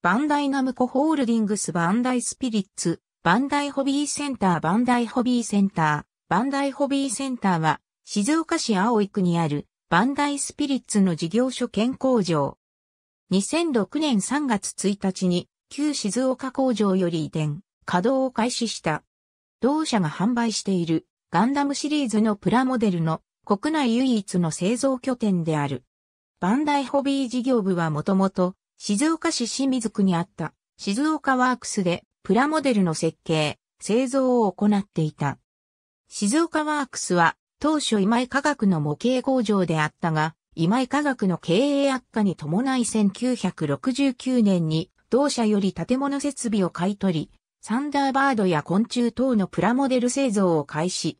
バンダイナムコホールディングスバンダイスピリッツ、バンダイホビーセンターバンダイホビーセンター、バンダイホビーセンターは、静岡市青井区にある、バンダイスピリッツの事業所兼工場。2006年3月1日に、旧静岡工場より移転、稼働を開始した。同社が販売している、ガンダムシリーズのプラモデルの、国内唯一の製造拠点である。バンダイホビー事業部はもともと静岡市清水区にあった静岡ワークスでプラモデルの設計、製造を行っていた。静岡ワークスは当初今井科学の模型工場であったが、今井科学の経営悪化に伴い1969年に同社より建物設備を買い取り、サンダーバードや昆虫等のプラモデル製造を開始。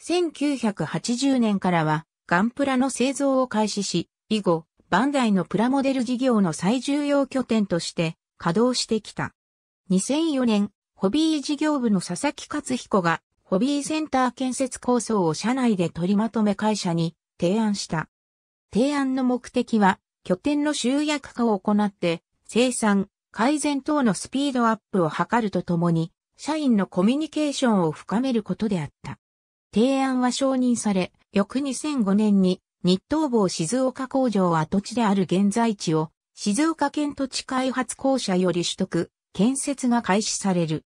1980年からはガンプラの製造を開始し、以後、バンダイのプラモデル事業の最重要拠点として稼働してきた。2004年、ホビー事業部の佐々木勝彦が、ホビーセンター建設構想を社内で取りまとめ会社に提案した。提案の目的は、拠点の集約化を行って、生産、改善等のスピードアップを図るとともに、社員のコミュニケーションを深めることであった。提案は承認され、翌2005年に日東坊静岡工場跡地である現在地を静岡県土地開発公社より取得、建設が開始される。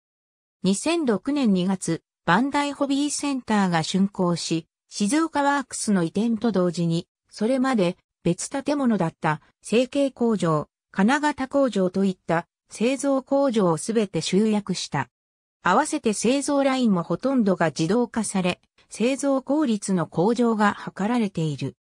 2006年2月、バンダイホビーセンターが竣工し、静岡ワークスの移転と同時に、それまで別建物だった成形工場、金型工場といった製造工場をすべて集約した。合わせて製造ラインもほとんどが自動化され、製造効率の向上が図られている。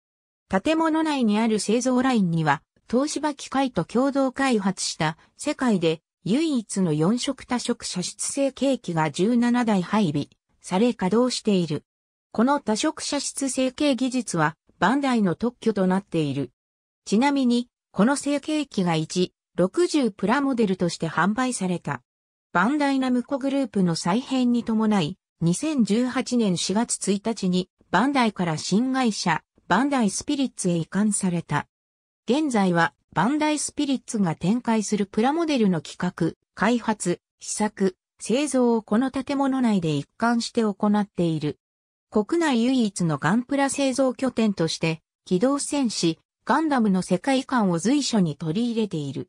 建物内にある製造ラインには、東芝機械と共同開発した世界で唯一の4色多色射出成形機が17台配備され稼働している。この多色射出成形技術はバンダイの特許となっている。ちなみに、この成形機が1、60プラモデルとして販売された。バンダイナムコグループの再編に伴い、2018年4月1日にバンダイから新会社バンダイスピリッツへ移管された。現在はバンダイスピリッツが展開するプラモデルの企画、開発、試作、製造をこの建物内で一貫して行っている。国内唯一のガンプラ製造拠点として、機動戦士、ガンダムの世界観を随所に取り入れている。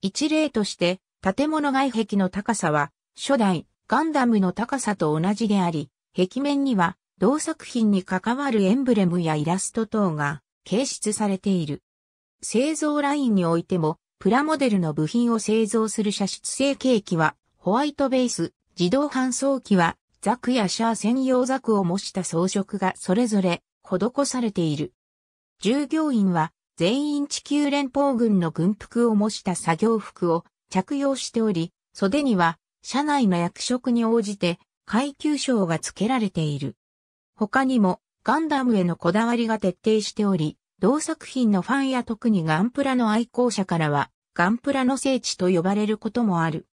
一例として、建物外壁の高さは、初代、ガンダムの高さと同じであり、壁面には、同作品に関わるエンブレムやイラスト等が掲出されている。製造ラインにおいても、プラモデルの部品を製造する射出成形機は、ホワイトベース、自動搬送機は、ザクやシャー専用ザクを模した装飾がそれぞれ施されている。従業員は全員地球連邦軍の軍服を模した作業服を着用しており、袖には社内の役職に応じて階級章が付けられている。他にも、ガンダムへのこだわりが徹底しており、同作品のファンや特にガンプラの愛好者からは、ガンプラの聖地と呼ばれることもある。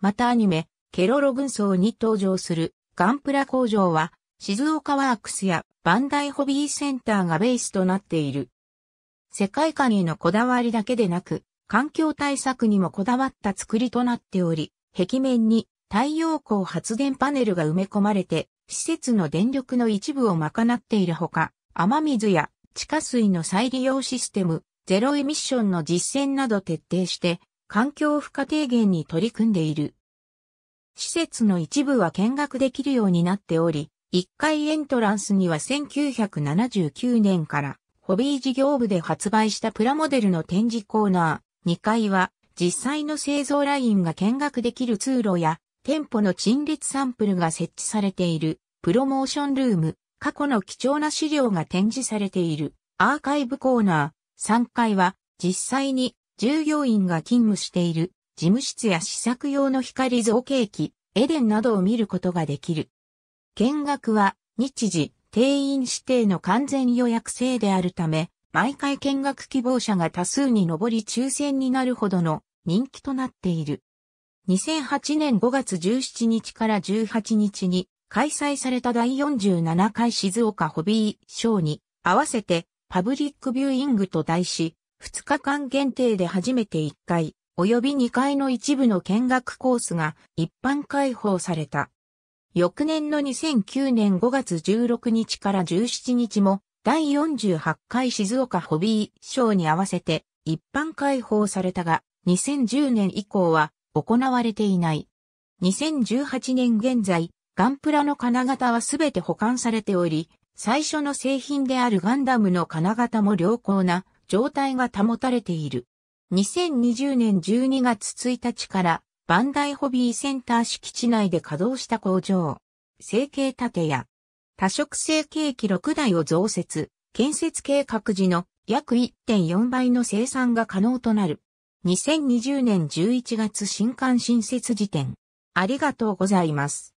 またアニメ、ケロロ軍曹に登場するガンプラ工場は、静岡ワークスやバンダイホビーセンターがベースとなっている。世界観へのこだわりだけでなく、環境対策にもこだわった作りとなっており、壁面に太陽光発電パネルが埋め込まれて、施設の電力の一部を賄っているほか、雨水や地下水の再利用システム、ゼロエミッションの実践など徹底して、環境負荷低減に取り組んでいる。施設の一部は見学できるようになっており、1階エントランスには1979年からホビー事業部で発売したプラモデルの展示コーナー、2階は実際の製造ラインが見学できる通路や店舗の陳列サンプルが設置されている。プロモーションルーム、過去の貴重な資料が展示されているアーカイブコーナー、3階は実際に従業員が勤務している事務室や試作用の光造形機、エデンなどを見ることができる。見学は日時、定員指定の完全予約制であるため、毎回見学希望者が多数に上り抽選になるほどの人気となっている。2008年5月17日から18日に開催された第47回静岡ホビーショーに合わせてパブリックビューイングと題し、2日間限定で初めて1回、及び2回の一部の見学コースが一般開放された。翌年の2009年5月16日から17日も第48回静岡ホビーショーに合わせて一般開放されたが2010年以降は行われていない。2018年現在ガンプラの金型はすべて保管されており、最初の製品であるガンダムの金型も良好な状態が保たれている。2020年12月1日からバンダイホビーセンター敷地内で稼働した工場、成形建屋、多色成形機6台を増設、建設計画時の約1.4倍の生産が可能となる。2020年11月新刊新設時点。ありがとうございます。